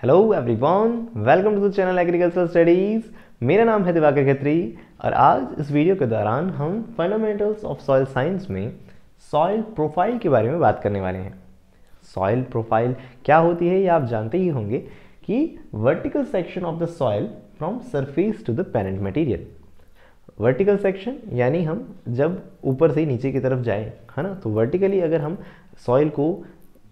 hello everyone welcome to the channel agriculture studies मेरा नाम है दिवाकर खत्री और आज इस वीडियो के दौरान हम फंडामेंटल्स ऑफ सॉइल साइंस में सॉइल प्रोफाइल के बारे में बात करने वाले हैं सॉइल प्रोफाइल क्या होती है ये आप जानते ही होंगे कि vertical section of the soil from surface to the parent material vertical section यानी हम जब ऊपर से नीचे की तरफ जाए है ना तो वर्टिकली अगर हम सॉइल को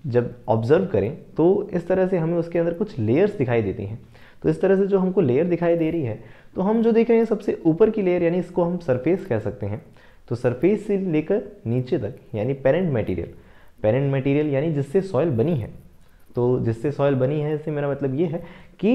जब ऑब्जर्व करें तो इस तरह से हमें उसके अंदर कुछ लेयर्स दिखाई देती हैं तो इस तरह से जो हमको लेयर दिखाई दे रही है तो हम जो देख रहे हैं सबसे ऊपर की लेयर यानी इसको हम सरफेस कह सकते हैं तो सरफेस से लेकर नीचे तक यानी पेरेंट मटेरियल पेरेंट मटेरियल यानी जिससे सॉयल बनी है तो जिससे सॉयल बनी है इससे मेरा मतलब ये है कि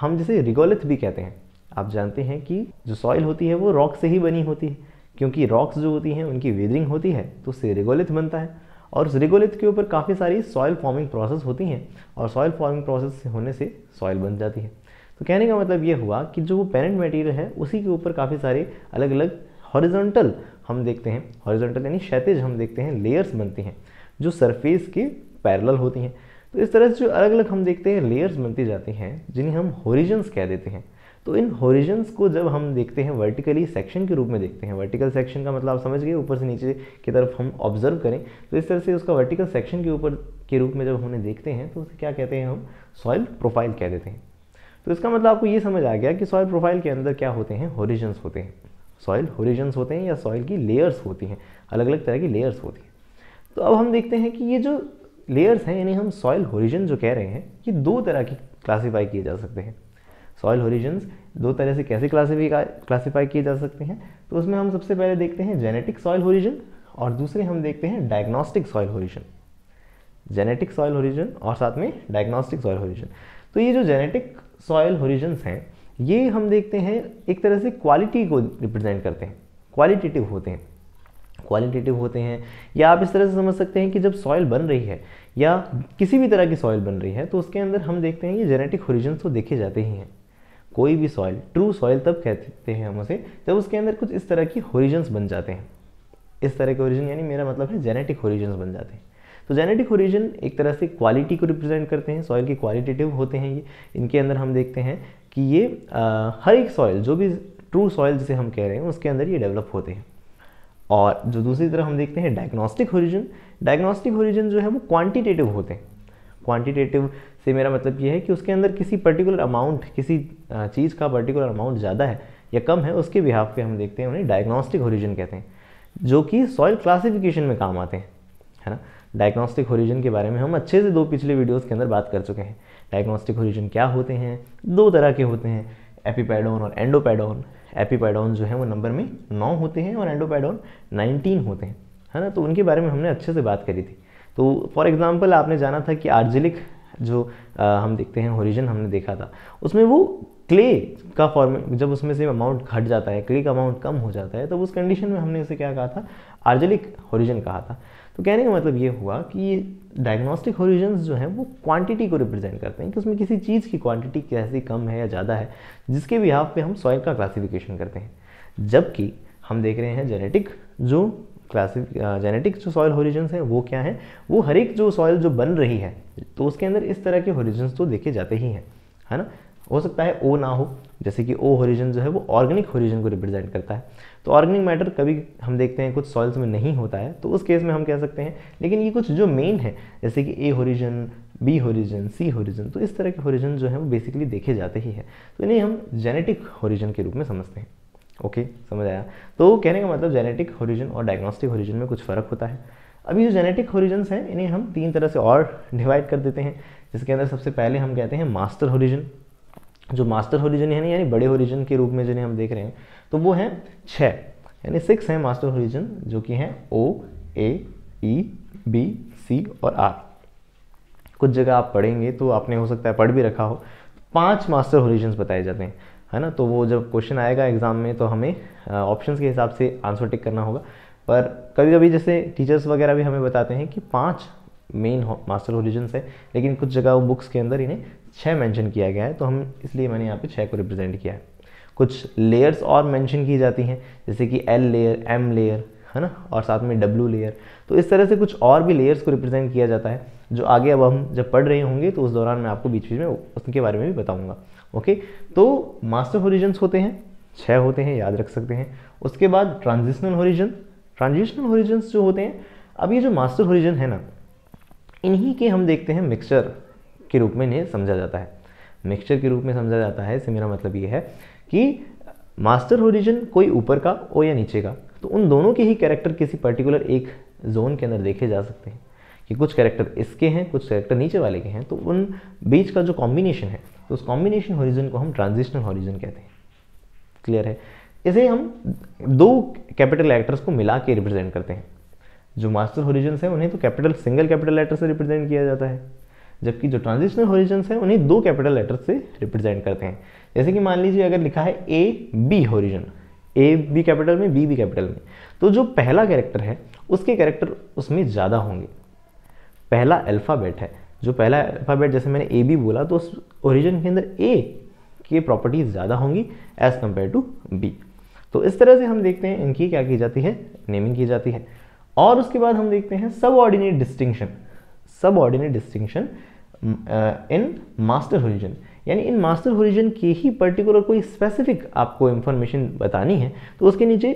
हम जिसे रिगोलिथ भी कहते हैं आप जानते हैं कि जो सॉइल होती है वो रॉक से ही बनी होती है क्योंकि रॉक्स जो होती हैं उनकी वेदरिंग होती है तो उससे रिगोलिथ बनता है और उस रिगोलिथ के ऊपर काफ़ी सारी सॉयल फॉर्मिंग प्रोसेस होती हैं और सॉयल फॉर्मिंग प्रोसेस होने से सॉयल बन जाती है तो कहने का मतलब ये हुआ कि जो वो पेरेंट मटेरियल है उसी के ऊपर काफ़ी सारे अलग अलग हॉरिजॉन्टल हम देखते हैं हॉरिजॉन्टल यानी क्षैतिज हम देखते हैं लेयर्स बनती हैं जो सरफेस के पैरल होती हैं तो इस तरह से जो अलग अलग हम देखते हैं लेयर्स बनती जाती हैं जिन्हें हम होरिजन्स कह देते हैं तो इन होरिजन्स को जब हम देखते हैं वर्टिकली सेक्शन के रूप में देखते हैं वर्टिकल सेक्शन का मतलब आप समझ गए ऊपर से नीचे की तरफ हम ऑब्जर्व करें तो इस तरह से उसका वर्टिकल सेक्शन के ऊपर के रूप में जब हम देखते हैं तो उसे क्या कहते हैं हम सॉइल प्रोफाइल कह देते हैं तो इसका मतलब आपको ये समझ आ गया कि सॉइल प्रोफाइल के अंदर क्या होते हैं होरिजन्स होते हैं सॉइल होरिजन्स होते हैं या सॉइल की लेयर्स होती हैं अलग अलग तरह की लेयर्स होती हैं तो अब हम देखते हैं कि ये जो लेयर्स हैं यानी हम सॉइल होरिजन जो कह रहे हैं ये दो तरह की क्लासीफाई किए जा सकते हैं सॉयल ओरिजिन दो तरह से कैसे क्लासीफी क्लासीफाई किए जा सकते हैं तो उसमें हम सबसे पहले देखते हैं जेनेटिक सॉयल ओरिजिन और दूसरे हम देखते हैं diagnostic soil horizon genetic soil horizon और साथ में डायग्नोस्टिक सॉयल ओरिजन तो ये जो जेनेटिक सॉयल होरिजन्स हैं ये हम देखते हैं एक तरह से क्वालिटी को रिप्रेजेंट करते हैं क्वालिटेटिव होते हैं क्वालिटेटिव होते हैं या आप इस तरह से समझ सकते हैं कि जब सॉइल बन रही है या किसी भी तरह की सॉइल बन रही है तो उसके अंदर हम देखते हैं ये जेनेटिक होरिजन्स तो देखे जाते ही हैं कोई भी सॉइल ट्रू सॉइल तब कहते हैं हम उसे जब उसके अंदर कुछ इस तरह की ओरिजन्स बन जाते हैं इस तरह के ओरिजन यानी मेरा मतलब है जेनेटिक ओरिजिन बन जाते हैं तो जेनेटिक ओरिजन एक तरह से क्वालिटी को रिप्रेजेंट करते हैं सॉइल के क्वालिटेटिव होते हैं ये इनके अंदर हम देखते हैं कि ये आ, हर एक सॉइल जो भी ट्रू सॉइल जिसे हम कह रहे हैं उसके अंदर ये डेवलप होते हैं और जो दूसरी तरफ हम देखते हैं डायग्नोस्टिक ओरिजन डायग्नोस्टिक ओरिजन जो है वो क्वांटिटेटिव होते हैं क्वांटिटेटिव से मेरा मतलब ये है कि उसके अंदर किसी पर्टिकुलर अमाउंट किसी चीज़ का पर्टिकुलर अमाउंट ज़्यादा है या कम है उसके बिहाव पे हम देखते हैं उन्हें डायग्नोस्टिक ओरिजिन कहते हैं जो कि सॉइल क्लासिफिकेशन में काम आते हैं है ना डायग्नोस्टिक ओरिजिन के बारे में हम अच्छे से दो पिछले वीडियोज़ के अंदर बात कर चुके हैं डायग्नोस्टिक ओरिजिन क्या होते हैं दो तरह के होते हैं एपीपैडोन और एंडोपैडोन एपीपैडोन जो है वो नंबर में नौ होते हैं और एंडोपैडोन नाइनटीन होते हैं है ना तो उनके बारे में हमने अच्छे से बात करी थी तो फॉर एग्ज़ाम्पल आपने जाना था कि आर्जिलिक जो आ, हम देखते हैं ओरिजिन हमने देखा था उसमें वो क्ले का फॉर्म जब उसमें से अमाउंट घट जाता है क्ले का अमाउंट कम हो जाता है तो उस कंडीशन में हमने उसे क्या कहा था आर्जेलिक ओरिजिन कहा था तो कहने का मतलब ये हुआ कि ये डायग्नोस्टिक ओरिजन्स जो हैं वो क्वांटिटी को रिप्रेजेंट करते हैं कि उसमें किसी चीज़ की क्वांटिटी कैसी कम है या ज़्यादा है जिसके भी हाफ पे हम सॉइल का क्लासिफिकेशन करते हैं जबकि हम देख रहे हैं जेनेटिक जो क्लासिक जेनेटिक uh, जो सॉयल होरिजन्स हैं वो क्या हैं वो हर एक जो सॉयल जो बन रही है तो उसके अंदर इस तरह के होरिजन्स तो देखे जाते ही हैं है ना हो सकता है ओ ना हो जैसे कि ओ होरिजन जो है वो ऑर्गेनिक होरिजन को रिप्रेजेंट करता है तो ऑर्गेनिक मैटर कभी हम देखते हैं कुछ सॉइल्स में नहीं होता है तो उस केस में हम कह सकते हैं लेकिन ये कुछ जो मेन है जैसे कि A horizon B horizon C horizon तो इस तरह के होरिजन जो है वो बेसिकली देखे जाते ही है तो इन्हें हम जेनेटिक होरिजन के रूप में समझते हैं ओके समझ आया तो कहने का मतलब जेनेटिक ओरिजन और डायग्नोस्टिक ओरिजन में कुछ फ़र्क होता है अभी जो जेनेटिक ओरिजन हैं इन्हें हम तीन तरह से और डिवाइड कर देते हैं जिसके अंदर सबसे पहले हम कहते हैं मास्टर ओरिजन जो मास्टर ओरिजन है यानी बड़े ओरिजन के रूप में जिन्हें हम देख रहे हैं तो वो हैं छः यानी सिक्स हैं मास्टर ओरिजन जो कि हैं ओ ए ई बी सी और आर कुछ जगह आप पढ़ेंगे तो आपने हो सकता है पढ़ भी रखा हो पांच मास्टर ओरिजन बताए जाते हैं है ना तो वो जब क्वेश्चन आएगा एग्ज़ाम में तो हमें ऑप्शंस के हिसाब से आंसर टिक करना होगा पर कभी कभी जैसे टीचर्स वगैरह भी हमें बताते हैं कि पाँच मेन मास्टर ओरिजन्स है लेकिन कुछ जगह वो बुक्स के अंदर इन्हें छः मैंशन किया गया है तो हम इसलिए मैंने यहाँ पर छः को रिप्रेजेंट किया है कुछ लेयर्स और मेंशन की जाती हैं जैसे कि एल लेयर एम लेयर है ना और साथ में डब्ल्यू लेयर तो इस तरह से कुछ और भी लेयर्स को रिप्रेजेंट किया जाता है जो आगे अब हम जब पढ़ रहे होंगे तो उस दौरान मैं आपको बीच बीच में उसके बारे में भी बताऊँगा ओके तो मास्टर होरिजन्स होते हैं छः होते हैं याद रख सकते हैं उसके बाद ट्रांजिशनल होरिजन ट्रांजिशनल होरिजन्स जो होते हैं अब ये जो मास्टर होरिजन है ना इन्हीं के हम देखते हैं मिक्सचर के रूप में इन्हें समझा जाता है मिक्सचर के रूप में समझा जाता है इससे मेरा मतलब ये है कि मास्टर होरिजन कोई ऊपर का और या नीचे का तो उन दोनों के ही कैरेक्टर किसी पर्टिकुलर एक जोन के अंदर देखे जा सकते हैं कि कुछ कैरेक्टर इसके हैं कुछ कैरेक्टर नीचे वाले के हैं तो उन बीच का जो कॉम्बिनेशन है तो उस कॉम्बिनेशन हॉरिजन को हम ट्रांजिशनल हॉरिजन कहते हैं क्लियर है इसे हम दो कैपिटल लेटर्स को मिला के रिप्रेजेंट करते हैं जो मास्टर हॉरिजन्स हैं उन्हें तो कैपिटल सिंगल कैपिटल लेटर से रिप्रेजेंट किया जाता है जबकि जो ट्रांजिशनल हॉरिजन्स हैं उन्हें दो कैपिटल लेटर से रिप्रेजेंट करते हैं जैसे कि मान लीजिए अगर लिखा है A B horizon A B capital में बी बी कैपिटल में तो जो पहला कैरेक्टर है उसके कैरेक्टर उसमें ज़्यादा होंगे पहला अल्फ़ाबेट है जो पहला अल्फ़ाबेट जैसे मैंने ए बी बोला तो उस ओरिजिन के अंदर ए की प्रॉपर्टीज़ ज़्यादा होंगी एज़ कम्पेयर टू बी तो इस तरह से हम देखते हैं इनकी क्या की जाती है नेमिंग की जाती है और उसके बाद हम देखते हैं subordinate distinction subordinate distinction in master horizon यानी इन मास्टर ओरिजन के ही पर्टिकुलर कोई स्पेसिफिक आपको इंफॉर्मेशन बतानी है तो उसके नीचे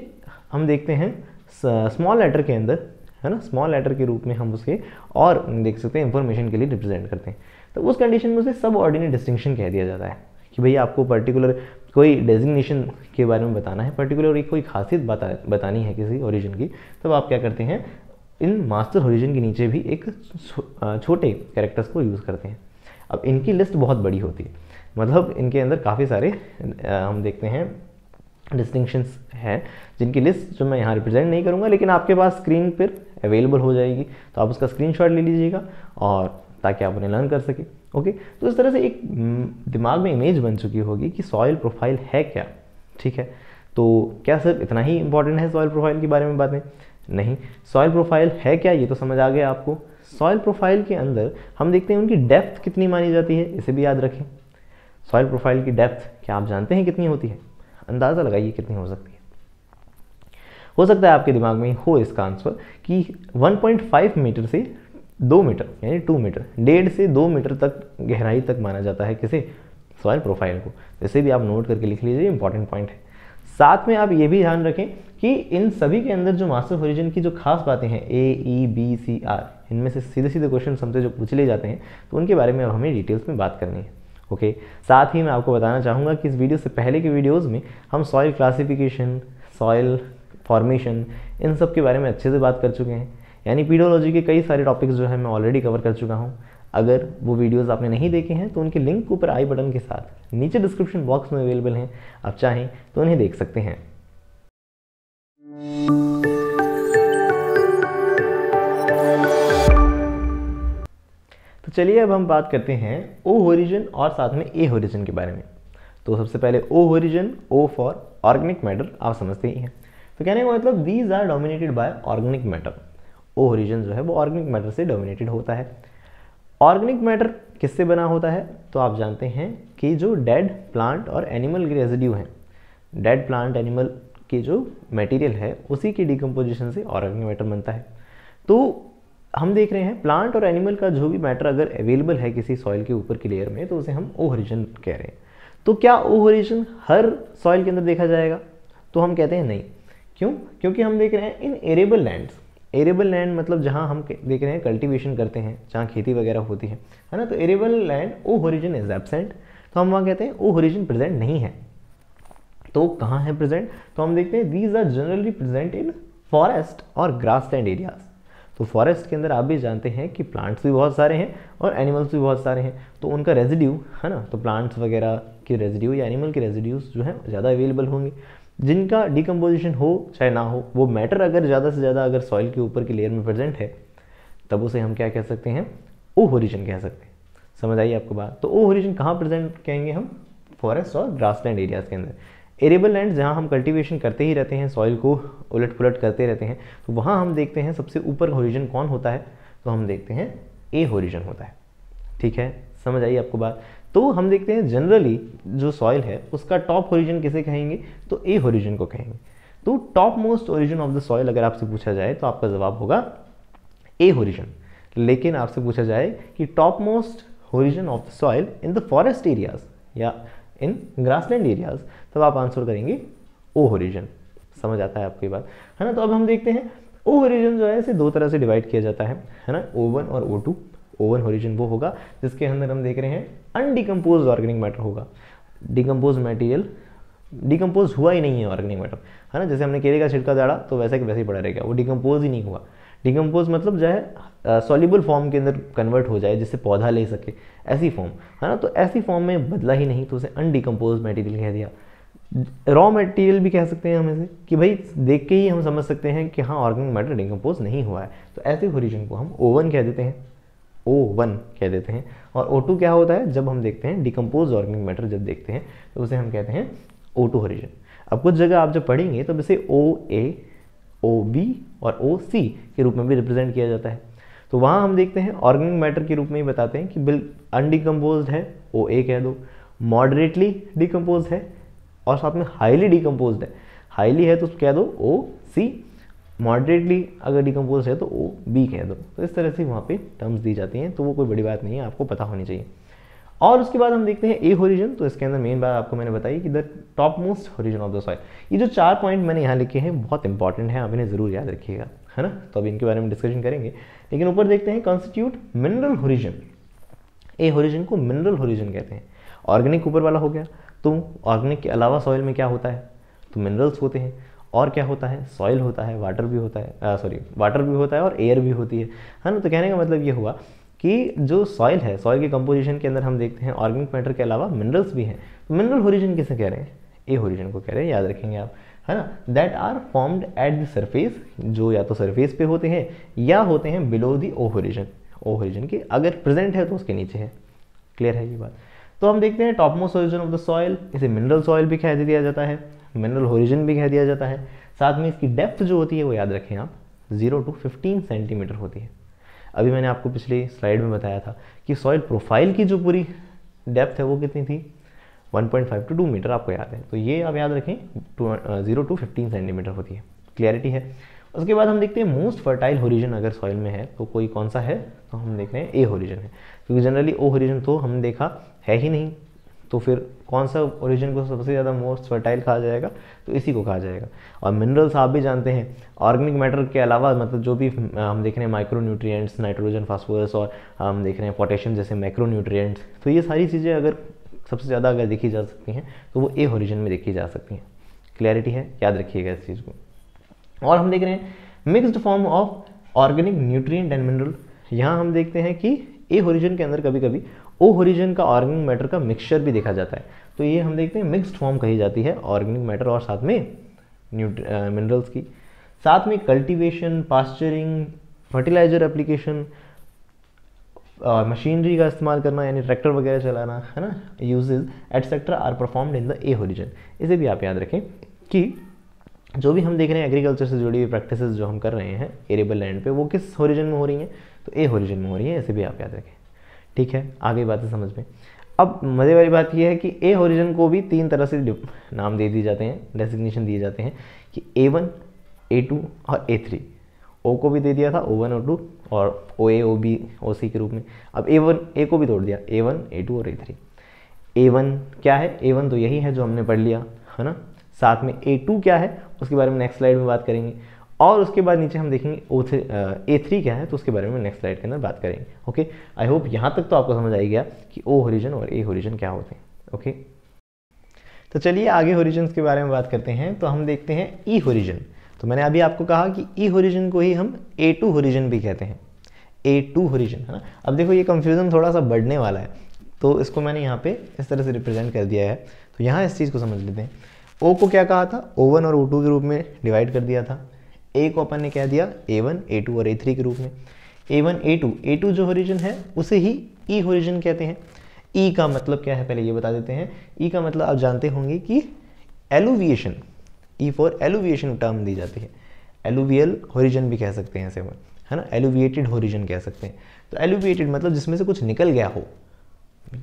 हम देखते हैं स्मॉल लेटर के अंदर है ना स्मॉल लेटर के रूप में हम उसके और देख सकते हैं इन्फॉर्मेशन के लिए रिप्रेजेंट करते हैं तो उस कंडीशन में उसे सब ऑर्डिनेट डिस्टिंक्शन कह दिया जाता है कि भैया आपको पर्टिकुलर कोई डेजिग्नेशन के बारे में बताना है पर्टिकुलर कोई खासियत बता बतानी है किसी ओरिजिन की तब आप क्या करते हैं इन मास्टर ओरिजिन के नीचे भी एक छोटे कैरेक्टर्स को यूज़ करते हैं अब इनकी लिस्ट बहुत बड़ी होती है मतलब इनके अंदर काफ़ी सारे हम देखते हैं डिस्टिंक्शंस हैं जिनकी लिस्ट जो मैं यहाँ रिप्रेजेंट नहीं करूँगा लेकिन आपके पास स्क्रीन पर अवेलेबल हो जाएगी तो आप उसका स्क्रीनशॉट ले लीजिएगा और ताकि आप उन्हें लर्न कर सकें ओके तो इस तरह से एक हम्म, दिमाग में इमेज बन चुकी होगी कि सॉयल प्रोफाइल है क्या ठीक है तो क्या सिर्फ इतना ही इंपॉर्टेंट है सॉयल प्रोफाइल के बारे में बातें नहीं सॉयल प्रोफाइल है क्या ये तो समझ आ गया आपको सॉयल प्रोफाइल के अंदर हम देखते हैं उनकी डेप्थ कितनी मानी जाती है इसे भी याद रखें सॉयल प्रोफाइल की डेप्थ क्या आप जानते हैं कितनी होती है अंदाज़ा लगाइए कितनी हो सकती है हो सकता है आपके दिमाग में हो इसका आंसर कि 1.5 मीटर से दो मीटर यानी टू मीटर डेढ़ से दो मीटर तक गहराई तक माना जाता है किसे सॉयल प्रोफाइल को इसे भी आप नोट करके लिख लीजिए इंपॉर्टेंट पॉइंट है साथ में आप ये भी ध्यान रखें कि इन सभी के अंदर जो मास्टर ओरिजिन की जो खास बातें हैं ए ई बी सी आर इनमें से सीधे सीधे क्वेश्चन हमसे जो पूछ ले जाते हैं तो उनके बारे में अब हमें डिटेल्स में बात करनी है ओके साथ ही मैं आपको बताना चाहूँगा कि इस वीडियो से पहले के वीडियोज़ में हम सॉयल क्लासिफिकेशन सॉयल फॉर्मेशन इन सब के बारे में अच्छे से बात कर चुके हैं यानी पीडोलॉजी के कई सारे टॉपिक्स जो है मैं ऑलरेडी कवर कर चुका हूँ अगर वो वीडियोस आपने नहीं देखे हैं तो उनके लिंक ऊपर आई बटन के साथ नीचे डिस्क्रिप्शन बॉक्स में अवेलेबल हैं आप चाहें तो उन्हें देख सकते हैं तो चलिए अब हम बात करते हैं ओ होरिजन और साथ में ए होरिजन के बारे में तो सबसे पहले O horizon O for organic matter आप समझते ही हैं तो कहने का मतलब these are dominated by organic matter O horizon जो है वो ऑर्गेनिक मैटर से डोमिनेटेड होता है ऑर्गेनिक मैटर किससे बना होता है तो आप जानते हैं कि जो डेड प्लांट और एनिमल के रेजिड्यू हैं डेड प्लांट एनिमल के जो मटेरियल है उसी के डिकम्पोजिशन से ऑर्गेनिक मैटर बनता है तो हम देख रहे हैं प्लांट और एनिमल का जो भी मैटर अगर अवेलेबल है किसी सॉइल के ऊपर की लेयर में तो उसे हम ओहरिजन कह रहे हैं तो क्या ओहरिजन हर सॉइल के अंदर देखा जाएगा तो हम कहते हैं नहीं क्यों क्योंकि हम देख रहे हैं in arable lands arable land मतलब जहाँ हम देख रहे हैं कल्टीवेशन करते हैं जहाँ खेती वगैरह होती है है ना तो arable land O horizon is absent तो हम वहाँ कहते हैं ओ होरिजन प्रेजेंट नहीं है तो कहाँ है प्रेजेंट तो हम देखते हैं these are generally present in forest और ग्रास लैंड एरियाज तो फॉरेस्ट के अंदर आप भी जानते हैं कि प्लांट्स भी बहुत सारे हैं और एनिमल्स भी बहुत सारे हैं तो उनका रेजिड्यू है ना तो प्लांट्स वगैरह के रेजिड्यू या एनिमल के रेजिड्यूज जो हैं ज़्यादा अवेलेबल होंगे जिनका डिकम्पोजिशन हो चाहे ना हो वो मैटर अगर ज़्यादा से ज़्यादा अगर सॉइल के ऊपर की लेयर में प्रेजेंट है तब उसे हम क्या कह सकते हैं ओ होरिजन कह सकते हैं समझ आइए आपको बात तो ओ होरिजन कहाँ प्रेजेंट कहेंगे हम फॉरेस्ट और ग्रासलैंड एरियाज़ के अंदर एरेबल लैंड जहाँ हम कल्टीवेशन करते ही रहते हैं सॉइल को उलट पुलट करते रहते हैं तो वहाँ हम देखते हैं सबसे ऊपर होरिजन कौन होता है तो हम देखते हैं ए होरिजन होता है ठीक है समझ आइए आपको बात तो हम देखते हैं जनरली जो सॉइल है उसका टॉप ओरिजिन किसे कहेंगे तो ए ओरिजिन को कहेंगे तो top most horizon of the soil अगर आपसे पूछा जाए तो आपका जवाब होगा ए ओरिजिन लेकिन आपसे पूछा जाए कि top most horizon of the soil in the forest areas या इन ग्रासलैंड एरियाज तब आप आंसर करेंगे ओ ओरिजिन समझ आता है आपकी बात है ना तो अब हम देखते हैं ओ ओरिजिन जो है इसे दो तरह से डिवाइड किया जाता है है ना ओ वन और ओ टू ओवन ओरिजिन वो होगा जिसके अंदर हम देख रहे हैं अनडिकम्पोज ऑर्गेनिक मैटर होगा डिकम्पोज मटेरियल डिकम्पोज हुआ ही नहीं है ऑर्गेनिक मैटर है ना जैसे हमने केले का छिड़का जाड़ा तो वैसे कि वैसे ही पड़ा रहेगा वो डिकम्पोज ही नहीं हुआ डिकम्पोज मतलब जो है सॉलिबल फॉर्म के अंदर कन्वर्ट हो जाए जिससे पौधा ले सके ऐसी फॉर्म है ना तो ऐसी फॉर्म में बदला ही नहीं तो उसे अनडिकम्पोज मटेरियल कह दिया रॉ मटेरियल भी कह सकते हैं हम इसे कि भाई देख के ही हम समझ सकते हैं कि हाँ ऑर्गेनिक मैटर डिकम्पोज नहीं हुआ है तो ऐसे ओरिजिन को हम ओवन कह देते हैं ओ वन कह देते हैं और ओ टू क्या होता है जब हम देखते हैं डिकम्पोज ऑर्गेनिक मैटर जब देखते हैं तो उसे हम कहते हैं ओ टू हरिजन अब कुछ जगह आप जब पढ़ेंगे तो इसे ओ ए ओ बी और ओ सी के रूप में भी रिप्रेजेंट किया जाता है तो वहाँ हम देखते हैं ऑर्गेनिक मैटर के रूप में ही बताते हैं कि बिल अनडिकम्पोज है ओ ए कह दो मॉडरेटली डिकम्पोज है और साथ में हाईली डिकम्पोज है हाईली है तो कह दो ओ सी मॉडरेटली अगर डिकम्पोज है तो वो बी कह दो तो इस तरह से वहाँ पे टर्म्स दी जाती हैं तो वो कोई बड़ी बात नहीं है आपको पता होनी चाहिए और उसके बाद हम देखते हैं ए होरिजन तो इसके अंदर मेन बात आपको मैंने बताई कि the top most horizon of the soil ये जो चार पॉइंट मैंने यहाँ लिखे हैं बहुत इंपॉर्टेंट है आप इन्हें ज़रूर याद रखिएगा है ना तो अभी इनके बारे में डिस्कशन करेंगे लेकिन ऊपर देखते हैं constitute mineral horizon A horizon को मिनरल होरिजन कहते हैं ऑर्गेनिक ऊपर वाला हो गया तो ऑर्गेनिक के अलावा सॉइल में क्या होता है तो मिनरल्स होते हैं और क्या होता है सॉइल होता है वाटर भी होता है सॉरी वाटर भी होता है और एयर भी होती है है ना तो कहने का मतलब ये हुआ कि जो सॉइल है सॉइल के कंपोजिशन के अंदर हम देखते हैं ऑर्गेनिक मैटर के अलावा मिनरल्स भी हैं तो मिनरल होरिजन किसे कह रहे हैं ए होरिजन को कह रहे हैं याद रखेंगे आप है ना that are formed at the surface जो या तो सरफेस पे होते हैं या होते हैं below the O horizon O horizon की अगर प्रेजेंट है तो उसके नीचे है क्लियर है ये बात तो हम देखते हैं top most horizon of the soil इसे मिनरल सॉइल भी कह दिया जाता है मिनरल होरिजन भी कह दिया जाता है साथ में इसकी डेप्थ जो होती है वो याद रखें आप ज़ीरो टू फिफ्टीन सेंटीमीटर होती है अभी मैंने आपको पिछली स्लाइड में बताया था कि सॉइल प्रोफाइल की जो पूरी डेप्थ है वो कितनी थी 1.5 टू 2 मीटर आपको याद है तो ये आप याद रखें जीरो टू फिफ्टीन सेंटीमीटर होती है क्लियरिटी है उसके बाद हम देखते हैं मोस्ट फर्टाइल होरिजन अगर सॉइल में है तो कोई कौन सा है तो हम देख रहे हैं ए होरिजन है क्योंकि जनरली ओ होरिजन तो हमने देखा है ही नहीं तो फिर कौन सा ओरिजिन को सबसे ज़्यादा मोस्ट फर्टाइल कहा जाएगा तो इसी को कहा जाएगा और मिनरल्स आप भी जानते हैं ऑर्गेनिक मैटर के अलावा मतलब जो भी हम देख रहे हैं माइक्रो न्यूट्रियट्स नाइट्रोजन फास्फोरस और हम देख रहे हैं पोटेशियम जैसे माइक्रो न्यूट्रियट्स तो ये सारी चीज़ें अगर सबसे ज़्यादा अगर देखी जा सकती हैं तो वो ए ओरिजिन में देखी जा सकती हैं क्लैरिटी है याद रखिएगा इस चीज़ को और हम देख रहे हैं mixed form of organic nutrient and mineral यहाँ हम देखते हैं कि ए ओरिजिन के अंदर कभी कभी ओ ओरिजिन का ऑर्गेनिक मैटर का मिक्सचर भी देखा जाता है तो ये हम देखते हैं मिक्सड फॉर्म कही जाती है ऑर्गेनिक मैटर और साथ में न्यूट्र मिनरल्स की साथ में cultivation pasturing fertilizer application machinery का इस्तेमाल करना यानी ट्रैक्टर वगैरह चलाना है ना uses etcetera are performed in the A horizon इसे भी आप याद रखें कि जो भी हम देख रहे हैं एग्रीकल्चर से जुड़ी हुई प्रैक्टिसेस जो हम कर रहे हैं एरेबल लैंड पे वो किस होरिजन में हो रही हैं तो ए ओरिजिन में हो रही है इसे भी आप याद रखें ठीक है आगे बातें समझ में अब मज़े वाली बात यह है कि ए होरिजन को भी तीन तरह से नाम दे दिए जाते हैं डेजिग्नेशन दिए जाते हैं कि ए वन ए टू और ए थ्री ओ को भी दे दिया था ओ वन ओ टू और ओ ए ओ बी ओ सी के रूप में अब ए वन ए को भी तोड़ दिया ए वन ए टू और ए थ्री ए वन क्या है ए वन तो यही है जो हमने पढ़ लिया है ना साथ में ए टू क्या है उसके बारे में नेक्स्ट स्लाइड में बात करेंगे और उसके बाद नीचे हम देखेंगे ओ ए थ्री क्या है तो उसके बारे में नेक्स्ट स्लाइड के अंदर बात करेंगे ओके आई होप यहाँ तक तो आपको समझ आई गया कि ओ होरिजन और ए होरिजन क्या होते हैं ओके तो चलिए आगे होरिजन के बारे में बात करते हैं तो हम देखते हैं ई e होरिजन तो मैंने अभी आपको कहा कि ई e होरिजन को ही हम ए टू होरिजन भी कहते हैं ए टू होरिजन है ना अब देखो ये कन्फ्यूज़न थोड़ा सा बढ़ने वाला है तो इसको मैंने यहाँ पे इस तरह से रिप्रेजेंट कर दिया है तो यहाँ इस चीज़ को समझ लेते हैं ओ को क्या कहा था ओ वन और ओ टू के रूप में डिवाइड कर दिया था ए को अपन ने कह दिया ए वन ए टू और ए थ्री के रूप में A one A two A two जो होरिजन है उसे ही ई e होरिजन कहते हैं ई e का मतलब क्या है पहले ये बता देते हैं ई e का मतलब आप जानते होंगे कि एलुविएशन ई फॉर एलुविएशन टर्म दी जाती है एलुवियल होरिजन भी कह सकते हैं इसे है ना एलुविएटेड होरिजन कह सकते हैं तो एलुविएटेड मतलब जिसमें से कुछ निकल गया हो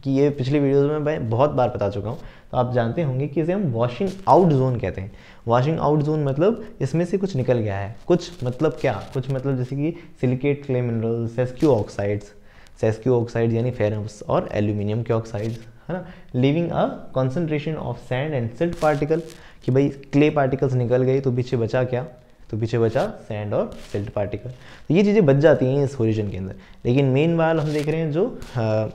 कि ये पिछली वीडियोस में मैं बहुत बार बता चुका हूँ तो आप जानते होंगे कि इसे हम वॉशिंग आउट जोन कहते हैं वॉशिंग आउट जोन मतलब इसमें से कुछ निकल गया है कुछ मतलब क्या कुछ मतलब जैसे कि silicate clay mineral sesquioxides sesquioxide यानी फेरम्स और एल्यूमिनियम के ऑक्साइड्स है ना living a concentration of sand and silt particle कि भाई क्ले पार्टिकल्स निकल गए तो पीछे बचा क्या तो पीछे बचा सैंड और सिल्ट पार्टिकल तो ये चीज़ें बच जाती हैं इस होरिजन के अंदर लेकिन मेन वाल हम देख रहे हैं जो आ, हाँ,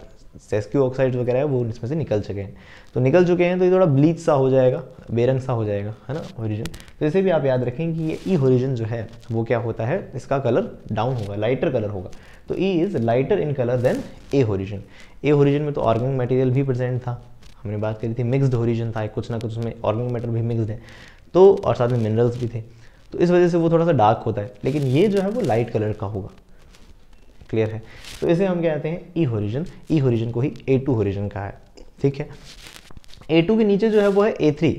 सेस्क्यू ऑक्साइड वगैरह है वो इसमें से निकल चुके हैं तो निकल चुके हैं तो ये थोड़ा ब्लीच सा हो जाएगा बेरंग सा हो जाएगा है ना ओरिजन तो इसे भी आप याद रखें कि ये ई e ओरिजन जो है वो क्या होता है इसका कलर डाउन होगा लाइटर कलर होगा तो E is lighter in colour than A horizon A horizon में तो ऑर्गेनिक मटेरियल भी प्रेजेंट था हमने बात करी थी मिक्सड ओरिजन था कुछ ना कुछ उसमें ऑर्गेनिक मेटर भी मिक्सड है तो और साथ में मिनरल्स भी थे तो इस वजह से वो थोड़ा सा डार्क होता है लेकिन ये जो है वो लाइट कलर का होगा क्लियर है तो इसे हम कहते हैं ई होरिजन ई होरिजन को ही ए टू होरिजन कहा है ठीक है ए टू के नीचे जो है वो है A three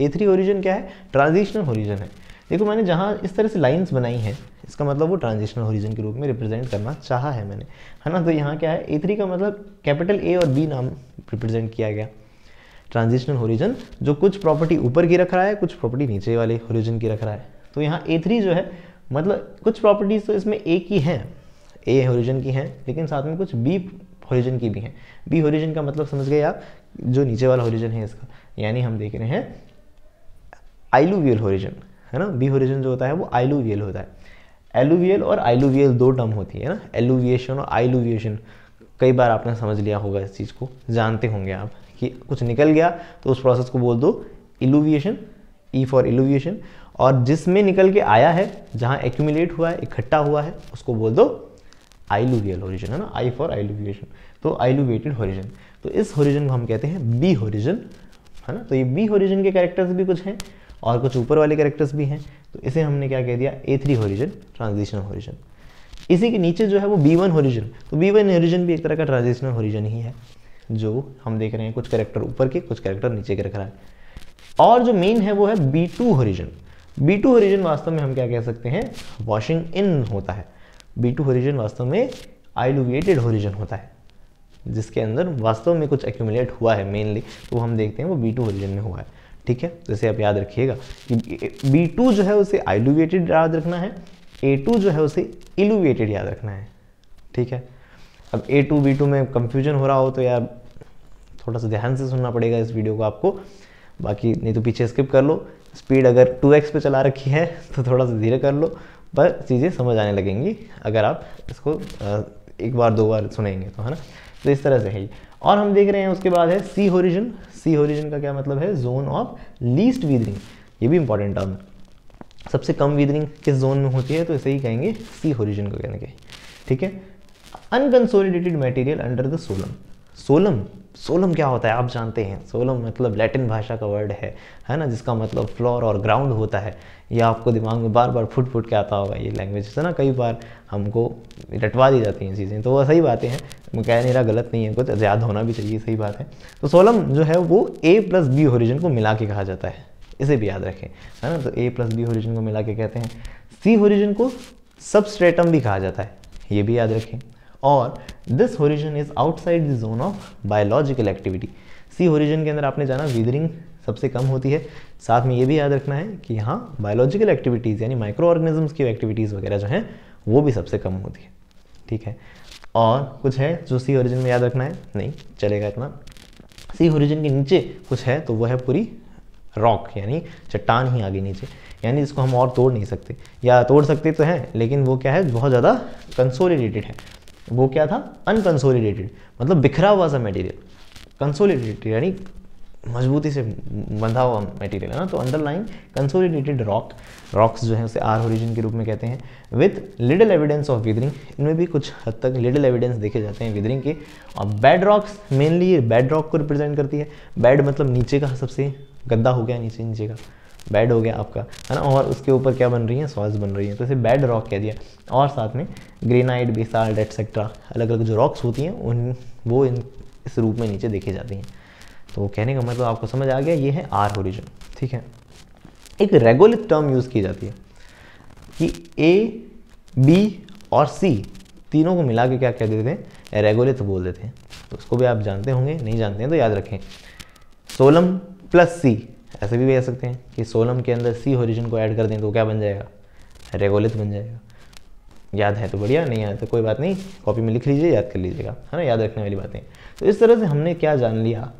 A three horizon क्या है ट्रांजिशनल होरिजन है देखो मैंने जहाँ इस तरह से लाइंस बनाई हैं इसका मतलब वो ट्रांजिशनल होरिजन के रूप में रिप्रेजेंट करना चाहा है मैंने है ना तो यहाँ क्या है ए थ्री का मतलब कैपिटल ए और बी नाम रिप्रेजेंट किया गया ट्रांजिशनल होरिजन जो कुछ प्रॉपर्टी ऊपर की रख रहा है कुछ प्रॉपर्टी नीचे वाले होरिजन की रख रहा है तो यहाँ ए थ्री जो है मतलब कुछ प्रॉपर्टीज़ तो इसमें ए की हैं ए होरिजन की हैं लेकिन साथ में कुछ बी होरिजन की भी हैं बी होरिजन का मतलब समझ गए आप जो नीचे वाला होरिजन है इसका यानी हम देख रहे हैं आइलूवियल होरिजन है ना बी होरिजन जो होता है वो आइलूवियल होता है एलुवियल और आइलुवियल दो टर्म होती है ना एलुविएशन और आइलुविएशन कई बार आपने समझ लिया होगा इस चीज़ को जानते होंगे आप कि कुछ निकल गया तो उस प्रोसेस को बोल दो इलुविएशन ई फॉर इलुविएशन और जिसमें निकल के आया है जहाँ एक्यूमिलेट हुआ है इकट्ठा हुआ है उसको बोल दो आइलुवियल होरिजन है ना आई फॉर आइलुविएशन तो आइलुवेटेड होरिजन तो इस होरिजन को हम कहते हैं बी होरिजन है ना तो ये बी होरिजन के कैरेक्टर्स भी कुछ हैं और कुछ ऊपर वाले कैरेक्टर्स भी हैं तो इसे हमने क्या कह दिया A three horizon transitional horizon इसी के नीचे जो है वो बी वन होरिजन तो बी वन होरिजन भी एक तरह का ट्रांजिशनल होरिजन ही है जो हम देख रहे हैं कुछ कैरेक्टर ऊपर के कुछ कैरेक्टर नीचे के रख रहा है और जो मेन है वो है B two horizon B two horizon वास्तव में हम क्या कह सकते हैं वॉशिंग इन होता है बी टू होरिजन वास्तव में आइलुविएटेड होरिजन होता है जिसके अंदर वास्तव में कुछ एक्यूमुलेट हुआ है मेनली तो हम देखते हैं वो बी टू होरिजन में हुआ है ठीक है जैसे आप याद रखिएगा कि बी टू जो है उसे आइलुविएटेड याद रखना है ए टू जो है उसे इलुविएटेड याद रखना है ठीक है अब ए टू बी टू में कंफ्यूजन हो रहा हो तो यार थोड़ा सा ध्यान से सुनना पड़ेगा इस वीडियो को आपको बाकी नहीं तो पीछे स्किप कर लो स्पीड अगर 2x पे चला रखी है तो थोड़ा सा धीरे कर लो पर चीज़ें समझ आने लगेंगी अगर आप इसको एक बार दो बार सुनेंगे तो है ना तो इस तरह से है और हम देख रहे हैं उसके बाद है सी होरिजन सी होरिजन का क्या मतलब है जोन ऑफ लीस्ट वीदरिंग ये भी इंपॉर्टेंट टर्म है सबसे कम वीदरिंग किस जोन में होती है तो इसे ही कहेंगे सी होरिजन को कहने के ठीक है unconsolidated material under the solum solum solum क्या होता है आप जानते हैं सोलम मतलब लैटिन भाषा का वर्ड है है ना जिसका मतलब फ्लोर और ग्राउंड होता है ये आपको दिमाग में बार बार फुट फुट के आता होगा ये लैंग्वेज है ना कई बार हमको रटवा दी जाती हैं चीज़ें तो वो सही बातें हैं मैं कह नहीं रहा गलत नहीं है कुछ याद होना भी चाहिए सही बात है तो सोलम जो है वो ए प्लस बी ओरिजिन को मिला के कहा जाता है इसे भी याद रखें है ना तो ए प्लस बी ओरिजिन को मिला के कहते हैं सी ओरिजिन को सबस्ट्रेटम भी कहा जाता है ये भी याद रखें और this horizon is outside the zone of biological activity C horizon के अंदर आपने जाना वीदरिंग सबसे कम होती है साथ में ये भी याद रखना है कि यहाँ बायोलॉजिकल एक्टिविटीज़ यानी माइक्रो ऑर्गेनिजम्स की एक्टिविटीज़ वगैरह जो हैं वो भी सबसे कम होती है ठीक है और कुछ है जो सी ओरिजिन में याद रखना है नहीं चलेगा इतना सी ओरिजिन के नीचे कुछ है तो वो है पूरी रॉक यानी चट्टान ही आगे नीचे यानी इसको हम और तोड़ नहीं सकते या तोड़ सकते तो हैं लेकिन वो क्या है बहुत ज़्यादा कंसोलिडेटेड है वो क्या था अनकंसोलिडेटेड मतलब बिखरा हुआ सा मटेरियल कंसोलिडेटेड यानी मजबूती से बंधा हुआ मटेरियल है ना तो अंडरलाइन कंसोलिडेटेड रॉक रॉक्स जो है उसे आर ओरिजिन के रूप में कहते हैं with little evidence of weathering इनमें भी कुछ हद तक लिडल एविडेंस देखे जाते हैं विदरिंग के और bed rocks mainly bed rock को रिप्रेजेंट करती है बेड मतलब नीचे का सबसे गद्दा हो गया नीचे नीचे का बेड हो गया आपका है ना और उसके ऊपर क्या बन रही है सॉइल्स बन रही हैं तो इसे बेड रॉक कह दिया और साथ में ग्रेनाइट बेसाल्ट एक्सेट्रा अलग अलग जो रॉक्स होती हैं उन वो इन इस रूप में नीचे देखी जाती हैं तो कहने का मतलब आपको समझ आ गया ये है आर ओरिजिन ठीक है एक रेगुलर टर्म यूज़ की जाती है कि ए बी और सी तीनों को मिला के क्या कह देते हैं रेगोलिथ बोल देते हैं तो उसको भी आप जानते होंगे नहीं जानते हैं तो याद रखें सोलम प्लस सी ऐसे भी कह सकते हैं कि सोलम के अंदर सी ओरिजिन को ऐड कर दें तो क्या बन जाएगा रेगोलिथ बन जाएगा याद है तो बढ़िया नहीं है तो कोई बात नहीं कॉपी में लिख लीजिए याद कर लीजिएगा है ना याद रखने वाली बातें तो इस तरह से हमने क्या जान लिया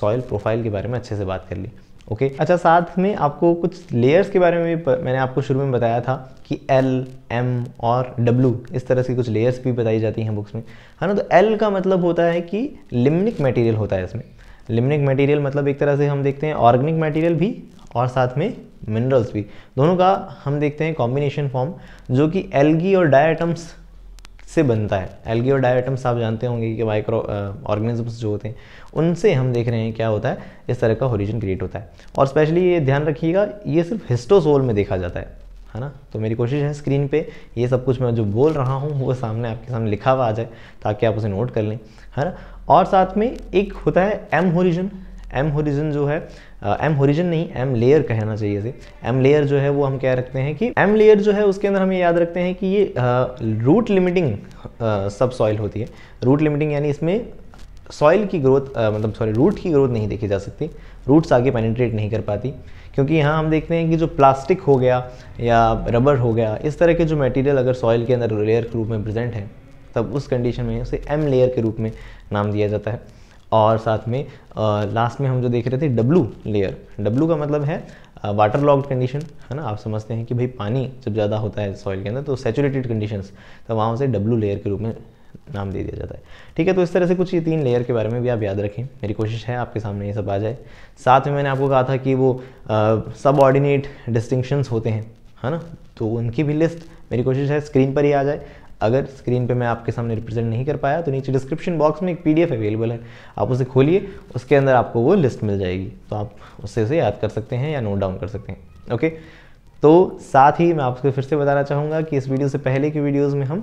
सॉयल प्रोफाइल के बारे में अच्छे से बात कर ली ओके अच्छा साथ में आपको कुछ लेयर्स के बारे में भी मैंने आपको शुरू में बताया था कि एल एम और डब्लू इस तरह से कुछ लेयर्स भी बताई जाती हैं बुक्स में है ना तो एल का मतलब होता है कि लिम्निक मटेरियल होता है इसमें लिमिनिक मटेरियल मतलब एक तरह से हम देखते हैं ऑर्गेनिक मटेरियल भी और साथ में मिनरल्स भी दोनों का हम देखते हैं कॉम्बिनेशन फॉर्म जो कि एल्गी और डायटम्स से बनता है एल्गी और डायटम्स आप जानते होंगे कि माइक्रो ऑर्गेनिजम्स जो होते हैं उनसे हम देख रहे हैं क्या होता है इस तरह का ओरिजिन क्रिएट होता है और स्पेशली ये ध्यान रखिएगा ये सिर्फ हिस्टोसोल में देखा जाता है है ना तो मेरी कोशिश है स्क्रीन पे ये सब कुछ मैं जो बोल रहा हूँ वो सामने आपके सामने लिखा हुआ आ जाए ताकि आप उसे नोट कर लें है ना और साथ में एक होता है एम होरिजन एम होरिजन जो है एम होरिजन नहीं एम लेयर कहना चाहिए इसे एम लेयर जो है वो हम क्या रखते हैं कि एम लेयर जो है उसके अंदर हम ये याद रखते हैं कि ये रूट लिमिटिंग सब सॉइल होती है रूट लिमिटिंग यानी इसमें सॉइल की ग्रोथ मतलब सॉरी रूट की ग्रोथ नहीं देखी जा सकती रूट्स आगे पेनिट्रेट नहीं कर पाती क्योंकि यहाँ हम देखते हैं कि जो प्लास्टिक हो गया या रबर हो गया इस तरह के जो मटेरियल अगर सॉइल के अंदर लेयर के रूप में प्रेजेंट है तब उस कंडीशन में उसे एम लेयर के रूप में नाम दिया जाता है और साथ में लास्ट में हम जो देख रहे थे डब्लू लेयर डब्लू का मतलब है वाटर लॉक्ड कंडीशन है ना आप समझते हैं कि भाई पानी जब ज़्यादा होता है सॉइल के अंदर तो सेचुरेटेड कंडीशंस तो वहाँ उसे डब्लू लेयर के रूप में नाम दे दिया जाता है ठीक है तो इस तरह से कुछ ये तीन लेयर के बारे में भी आप याद रखें मेरी कोशिश है आपके सामने ये सब आ जाए साथ में मैंने आपको कहा था कि वो सब ऑर्डिनेट डिस्टिंक्शंस होते हैं है ना तो उनकी भी लिस्ट मेरी कोशिश है स्क्रीन पर ही आ जाए अगर स्क्रीन पे मैं आपके सामने रिप्रेजेंट नहीं कर पाया तो नीचे डिस्क्रिप्शन बॉक्स में एक पीडीएफ अवेलेबल है आप उसे खोलिए उसके अंदर आपको वो लिस्ट मिल जाएगी तो आप उससे उसे याद कर सकते हैं या नोट डाउन कर सकते हैं ओके तो साथ ही मैं आपको फिर से बताना चाहूँगा कि इस वीडियो से पहले की वीडियोज़ में हम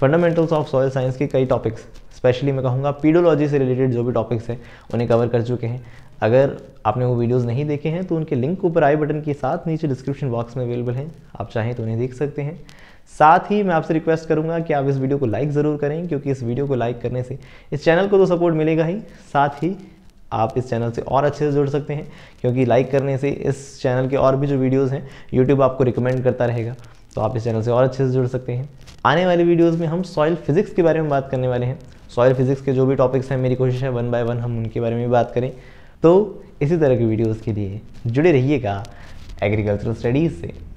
फंडामेंटल्स ऑफ सॉयल साइंस के कई टॉपिक्स स्पेशली मैं कहूँगा पीडोलॉजी से रिलेटेड जो भी टॉपिक्स हैं उन्हें कवर कर चुके हैं अगर आपने वो वीडियोस नहीं देखे हैं तो उनके लिंक ऊपर आई बटन के साथ नीचे डिस्क्रिप्शन बॉक्स में अवेलेबल हैं आप चाहें तो उन्हें देख सकते हैं साथ ही मैं आपसे रिक्वेस्ट करूंगा कि आप इस वीडियो को लाइक ज़रूर करें क्योंकि इस वीडियो को लाइक करने से इस चैनल को तो सपोर्ट मिलेगा ही साथ ही आप इस चैनल से और अच्छे से जुड़ सकते हैं क्योंकि लाइक करने से इस चैनल के और भी जो वीडियोज़ हैं यूट्यूब आपको रिकमेंड करता रहेगा तो आप इस चैनल से और अच्छे से जुड़ सकते हैं आने वाले वीडियोज़ में हम सॉइल फिजिक्स के बारे में बात करने वाले हैं सॉइल फिजिक्स के जो भी टॉपिक्स हैं मेरी कोशिश है वन बाय वन हम उनके बारे में बात करें तो इसी तरह की वीडियोज़ के लिए जुड़े रहिएगा एग्रीकल्चरल स्टडीज़ से